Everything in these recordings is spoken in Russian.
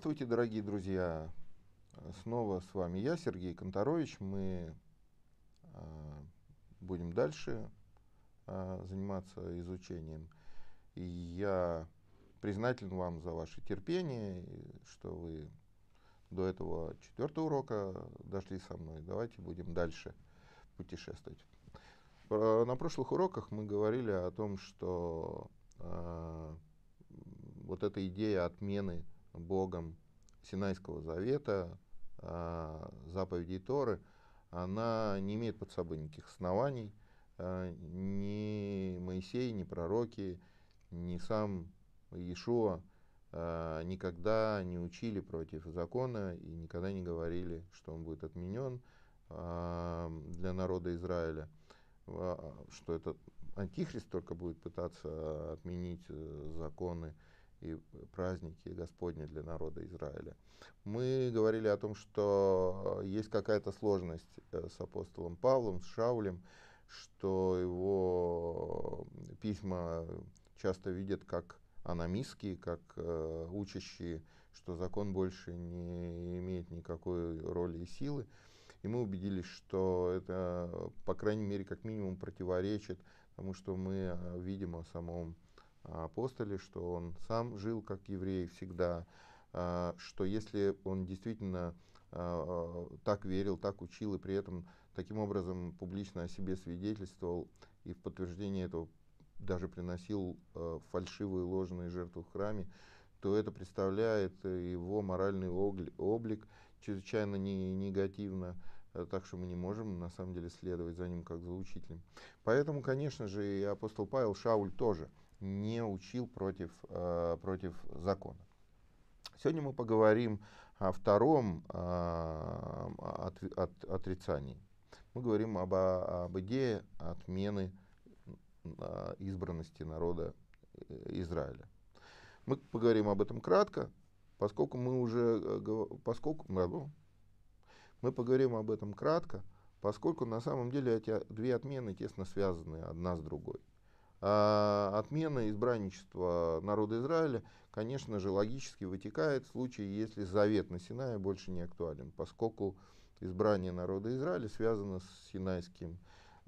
Здравствуйте, дорогие друзья! Снова с вами я, Сергей Конторович. Мы э, будем дальше э, заниматься изучением. И я признателен вам за ваше терпение, что вы до этого четвертого урока дошли со мной. Давайте будем дальше путешествовать. Про, а, на прошлых уроках мы говорили о том, что э, вот эта идея отмены Богом Синайского завета, э, а, заповедей Торы, она не имеет под собой никаких оснований. А, ни Моисей, ни пророки, ни сам Иешуа а, никогда не учили против закона и никогда не говорили, что он будет отменен для народа Израиля, что этот антихрист только будет пытаться отменить э, законы и праздники Господни для народа Израиля. Мы говорили о том, что есть какая-то сложность э, с апостолом Павлом, с Шаулем, что его письма часто видят как аномистские, как э, учащие, что закон больше не имеет никакой роли и силы. И мы убедились, что это, по крайней мере, как минимум противоречит тому, что мы э, видим о самом а, апостоле, что он сам жил как еврей всегда, а, что если он действительно а, так верил, так учил и при этом таким образом публично о себе свидетельствовал и в подтверждение этого даже приносил фальшивые ложные жертвы в храме, то это представляет его моральный облик чрезвычайно не, негативно, э, так что мы не можем на самом деле следовать за ним как за учителем. Поэтому, конечно же, и апостол Павел Шауль тоже – не учил против, э, против закона. Сегодня мы поговорим о втором э, от, от, отрицании. Мы говорим об, об идее отмены э, избранности народа э, Израиля. Мы поговорим об этом кратко, поскольку мы уже э, поскольку мы, ну, мы поговорим об этом кратко, поскольку на самом деле эти две отмены тесно связаны одна с другой. А, отмена избранничества народа Израиля, конечно же, логически вытекает в случае, если завет на Синае больше не актуален, поскольку избрание народа Израиля связано с синайским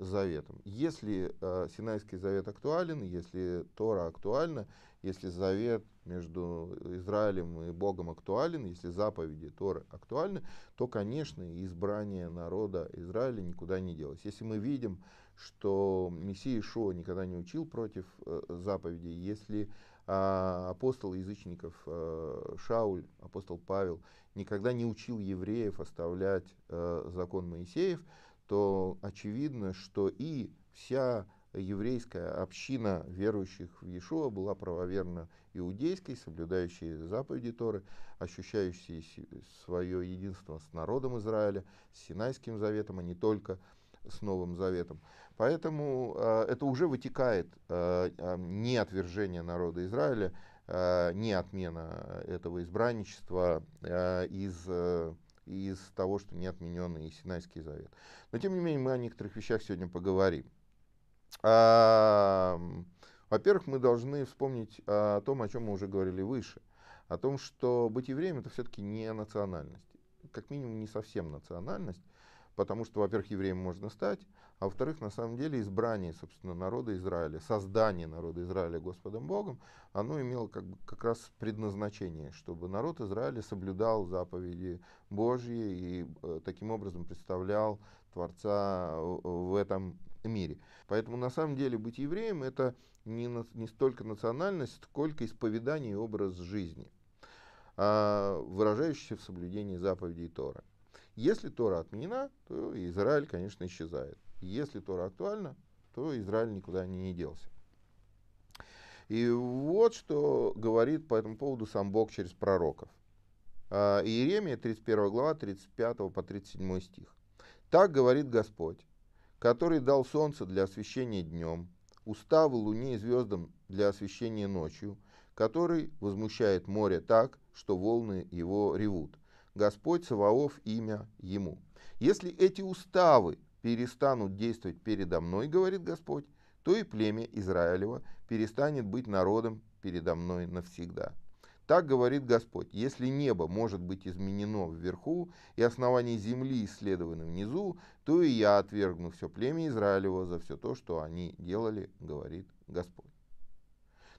заветом. Если э, Синайский завет актуален, если Тора актуальна, если завет между Израилем и Богом актуален, если заповеди Торы актуальны, то, конечно, избрание народа Израиля никуда не делось. Если мы видим, что Мессия Шо никогда не учил против э, заповедей, если а апостол язычников э, Шауль, апостол Павел, никогда не учил евреев оставлять э, закон Моисеев, то очевидно, что и вся еврейская община верующих в Иешуа была правоверно иудейской, соблюдающей заповеди Торы, ощущающей свое единство с народом Израиля, с Синайским заветом, а не только с Новым Заветом. Поэтому э, это уже вытекает э, не отвержение народа Израиля, э, не отмена этого избранничества э, из э, из того, что не отменен и Синайский завет. Но тем не менее мы о некоторых вещах сегодня поговорим. А, во-первых, мы должны вспомнить о том, о чем мы уже говорили выше. О том, что быть евреем это все-таки не национальность. Как минимум не совсем национальность, потому что, во-первых, евреем можно стать, а во-вторых, на самом деле избрание, собственно, народа Израиля, создание народа Израиля Господом Богом, оно имело как, бы, как раз предназначение, чтобы народ Израиля соблюдал заповеди Божьи и э, таким образом представлял Творца э, в этом мире. Поэтому на самом деле быть евреем это не, на, не столько национальность, сколько исповедание и образ жизни, э, выражающийся в соблюдении заповедей Тора. Если Тора отменена, то Израиль, конечно, исчезает. Если Тора актуальна, то Израиль никуда не делся. И вот что говорит по этому поводу сам Бог через пророков. А, Иеремия, 31 глава, 35 по 37 стих. «Так говорит Господь, который дал солнце для освещения днем, уставы луне и звездам для освещения ночью, который возмущает море так, что волны его ревут. Господь Саваоф имя ему». Если эти уставы перестанут действовать передо мной, говорит Господь, то и племя Израилева перестанет быть народом передо мной навсегда. Так говорит Господь, если небо может быть изменено вверху и основание земли исследовано внизу, то и я отвергну все племя Израилева за все то, что они делали, говорит Господь.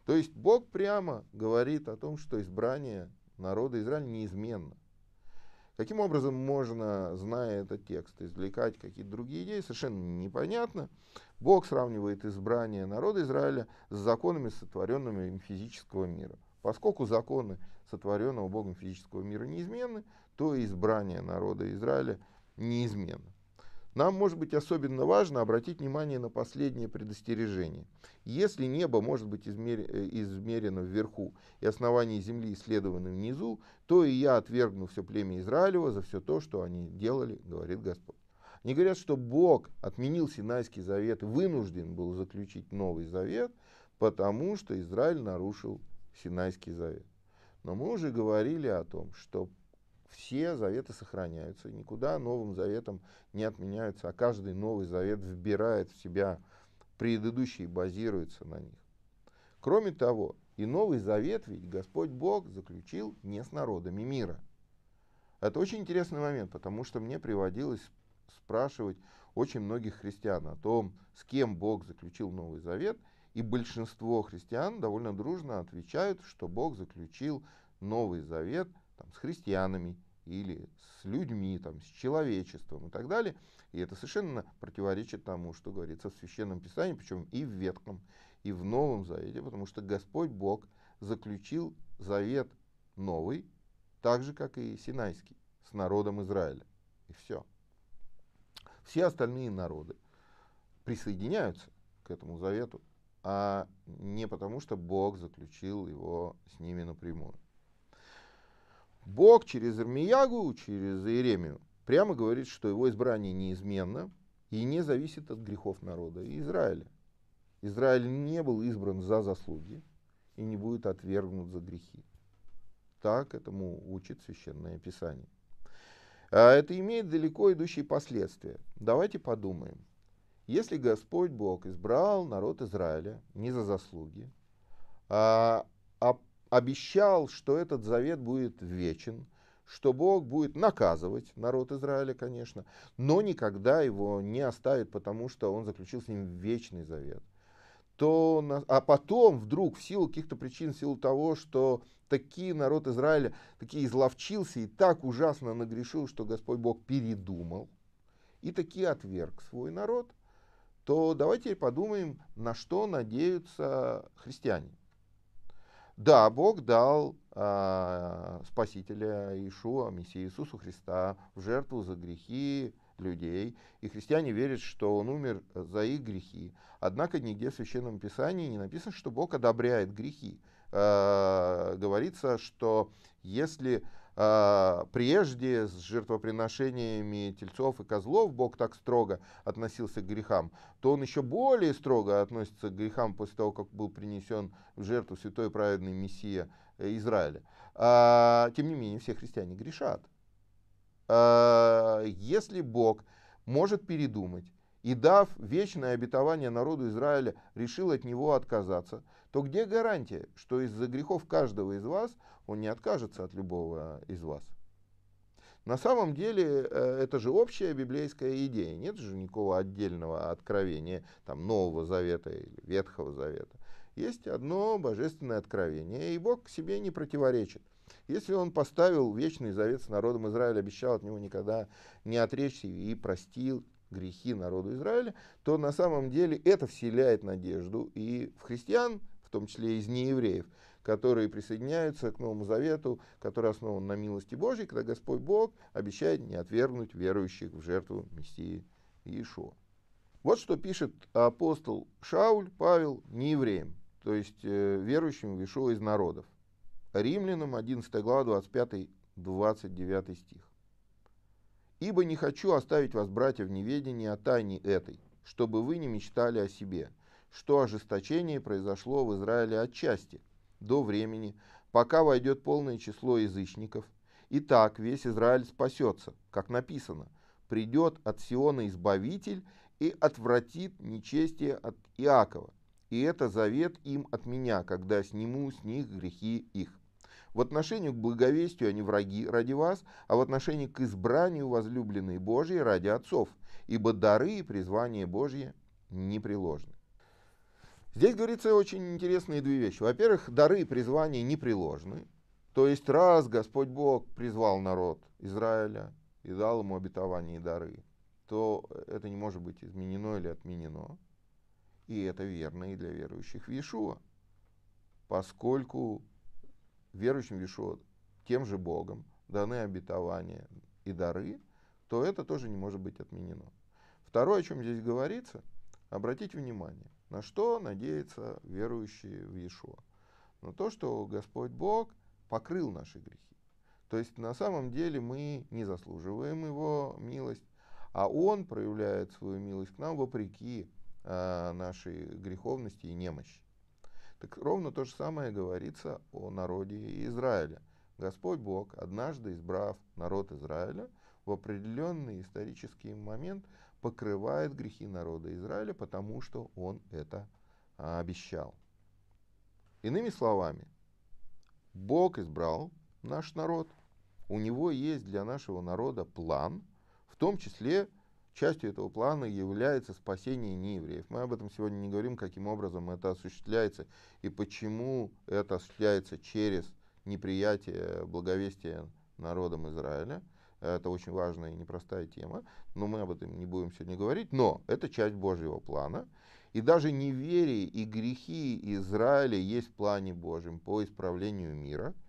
То есть Бог прямо говорит о том, что избрание народа Израиля неизменно. Каким образом можно, зная этот текст, извлекать какие-то другие идеи, совершенно непонятно. Бог сравнивает избрание народа Израиля с законами, сотворенными им физического мира. Поскольку законы сотворенного Богом физического мира неизменны, то избрание народа Израиля неизменно. Нам может быть особенно важно обратить внимание на последнее предостережение. Если небо может быть измер... Э, измерено вверху и основание земли исследовано внизу, то и я отвергну все племя Израилева за все то, что они делали, говорит Господь. Они говорят, что Бог отменил Синайский завет и вынужден был заключить новый завет, потому что Израиль нарушил Синайский завет. Но мы уже говорили о том, что все заветы сохраняются, никуда новым заветом не отменяются, а каждый новый завет вбирает в себя предыдущие и базируется на них. Кроме того, и новый завет ведь Господь Бог заключил не с народами мира. Это очень интересный момент, потому что мне приводилось спрашивать очень многих христиан о том, с кем Бог заключил Новый Завет, и большинство христиан довольно дружно отвечают, что Бог заключил Новый Завет там, с христианами или с людьми, там, с человечеством и так далее. И это совершенно противоречит тому, что говорится в Священном Писании, причем и в Ветхом, и в Новом Завете, потому что Господь Бог заключил завет новый, так же, как и Синайский, с народом Израиля. И все. Все остальные народы присоединяются к этому завету, а не потому, что Бог заключил его с ними напрямую. Бог через Ирмиягу, через Иеремию прямо говорит, что его избрание неизменно и не зависит от грехов народа и Израиля. Израиль не был избран за заслуги и не будет отвергнут за грехи. Так этому учит Священное Писание. А это имеет далеко идущие последствия. Давайте подумаем. Если Господь Бог избрал народ Израиля не за заслуги, а, а обещал, что этот завет будет вечен, что Бог будет наказывать народ Израиля, конечно, но никогда его не оставит, потому что он заключил с ним вечный завет. То, а потом вдруг в силу каких-то причин, в силу того, что такие народ Израиля, такие изловчился и так ужасно нагрешил, что Господь Бог передумал, и такие отверг свой народ, то давайте подумаем, на что надеются христиане. Да, Бог дал а, Спасителя Иешуа, Мессия Иисусу Христа, в жертву за грехи людей, и христиане верят, что он умер за их грехи. Однако нигде в Священном Писании не написано, что Бог одобряет грехи. Э, говорится, что если а, прежде с жертвоприношениями тельцов и козлов Бог так строго относился к грехам, то он еще более строго относится к грехам после того, как был принесен в жертву святой праведный Мессия э, Израиля. А, тем не менее, все христиане грешат. А, если Бог может передумать, и, дав вечное обетование народу Израиля, решил от него отказаться, то где гарантия, что из-за грехов каждого из вас он не откажется от любого из вас? На самом деле э, это же общая библейская идея, нет же никакого отдельного откровения там, Нового Завета или Ветхого Завета. Есть одно божественное откровение, и Бог к себе не противоречит. Если он поставил вечный завет с народом Израиля, обещал от него никогда не отречься и простил, грехи народу Израиля, то на самом деле это вселяет надежду и в христиан, в том числе из неевреев, которые присоединяются к Новому Завету, который основан на милости Божьей, когда Господь Бог обещает не отвергнуть верующих в жертву Мессии Иешуа. Вот что пишет апостол Шауль, Павел, не то есть э, верующим в Иешуа из народов. Римлянам 11 глава 25-29 стих. Ибо не хочу оставить вас, братья, в неведении о тайне этой, чтобы вы не мечтали о себе, что ожесточение произошло в Израиле отчасти, до времени, пока войдет полное число язычников. И так весь Израиль спасется, как написано, придет от Сиона Избавитель и отвратит нечестие от Иакова. И это завет им от меня, когда сниму с них грехи их. В отношении к благовестию они враги ради вас, а в отношении к избранию возлюбленные Божьи ради отцов, ибо дары и призвание Божье непреложны. Здесь говорится очень интересные две вещи. Во-первых, дары и призвания непреложны. То есть раз Господь Бог призвал народ Израиля и дал ему обетование и дары, то это не может быть изменено или отменено. И это верно и для верующих в Иешуа. Поскольку верующим в Ишуа тем же Богом даны обетования и дары, то это тоже не может быть отменено. Второе, о чем здесь говорится, обратите внимание, на что надеются верующие в Иешуа. На то, что Господь Бог покрыл наши грехи. То есть на самом деле мы не заслуживаем Его милость, а Он проявляет свою милость к нам вопреки э, нашей греховности и немощи. Так ровно то же самое говорится о народе Израиля. Господь Бог, однажды избрав народ Израиля, в определенный исторический момент покрывает грехи народа Израиля, потому что он это а, обещал. Иными словами, Бог избрал наш народ, у него есть для нашего народа план, в том числе Частью этого плана является спасение неевреев. Мы об этом сегодня не говорим, каким образом это осуществляется и почему это осуществляется через неприятие благовестия народом Израиля. Это очень важная и непростая тема, но мы об этом не будем сегодня говорить. Но это часть Божьего плана. И даже неверие и грехи Израиля есть в плане Божьем по исправлению мира –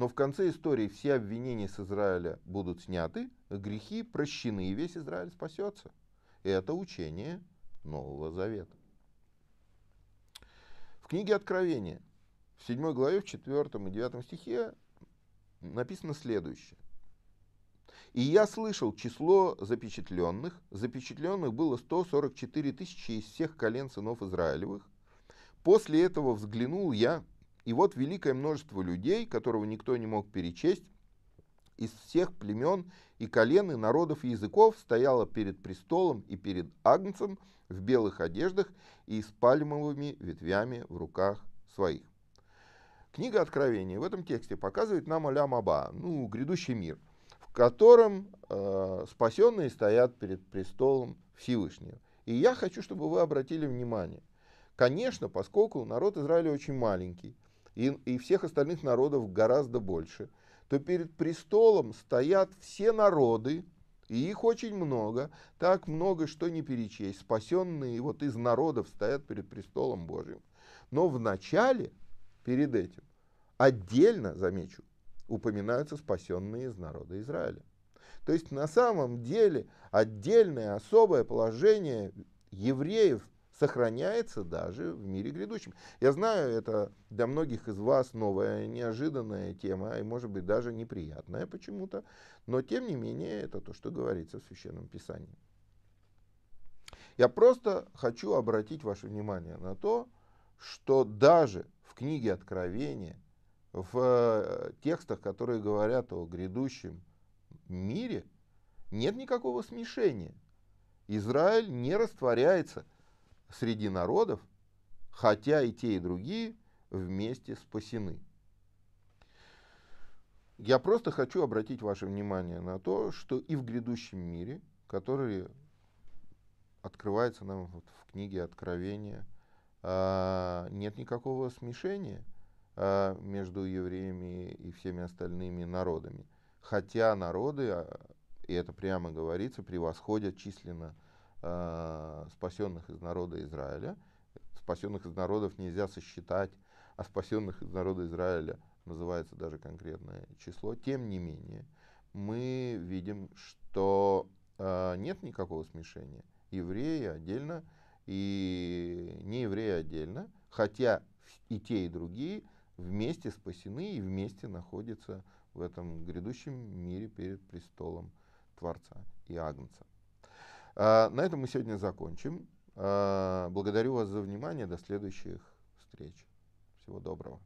но в конце истории все обвинения с Израиля будут сняты, грехи прощены, и весь Израиль спасется. И это учение Нового Завета. В книге Откровения, в 7 главе, в 4 и 9 стихе написано следующее. «И я слышал число запечатленных. Запечатленных было 144 тысячи из всех колен сынов Израилевых. После этого взглянул я, и вот великое множество людей, которого никто не мог перечесть, из всех племен и колен и народов и языков стояло перед престолом и перед Агнцем в белых одеждах и с пальмовыми ветвями в руках своих. Книга Откровения в этом тексте показывает нам Алям Аба, ну, грядущий мир, в котором э, спасенные стоят перед престолом Всевышнего. И я хочу, чтобы вы обратили внимание. Конечно, поскольку народ Израиля очень маленький – и, и всех остальных народов гораздо больше, то перед престолом стоят все народы, и их очень много, так много, что не перечесть. Спасенные вот из народов стоят перед престолом Божьим. Но в начале, перед этим, отдельно, замечу, упоминаются спасенные из народа Израиля. То есть на самом деле отдельное особое положение евреев сохраняется даже в мире грядущем. Я знаю, это для многих из вас новая, неожиданная тема, и может быть даже неприятная почему-то, но тем не менее это то, что говорится в Священном Писании. Я просто хочу обратить ваше внимание на то, что даже в книге Откровения, в э, текстах, которые говорят о грядущем мире, нет никакого смешения. Израиль не растворяется среди народов, хотя и те, и другие вместе спасены. Я просто хочу обратить ваше внимание на то, что и в грядущем мире, который открывается нам вот в книге Откровения, а, нет никакого смешения а, между евреями и всеми остальными народами. Хотя народы, а, и это прямо говорится, превосходят численно Э, спасенных из народа Израиля. Спасенных из народов нельзя сосчитать, а спасенных из народа Израиля называется даже конкретное число. Тем не менее, мы видим, что э, нет никакого смешения. Евреи отдельно и неевреи отдельно, хотя и те, и другие вместе спасены и вместе находятся в этом грядущем мире перед престолом Творца и Агнца. А, на этом мы сегодня закончим. А, благодарю вас за внимание. До следующих встреч. Всего доброго.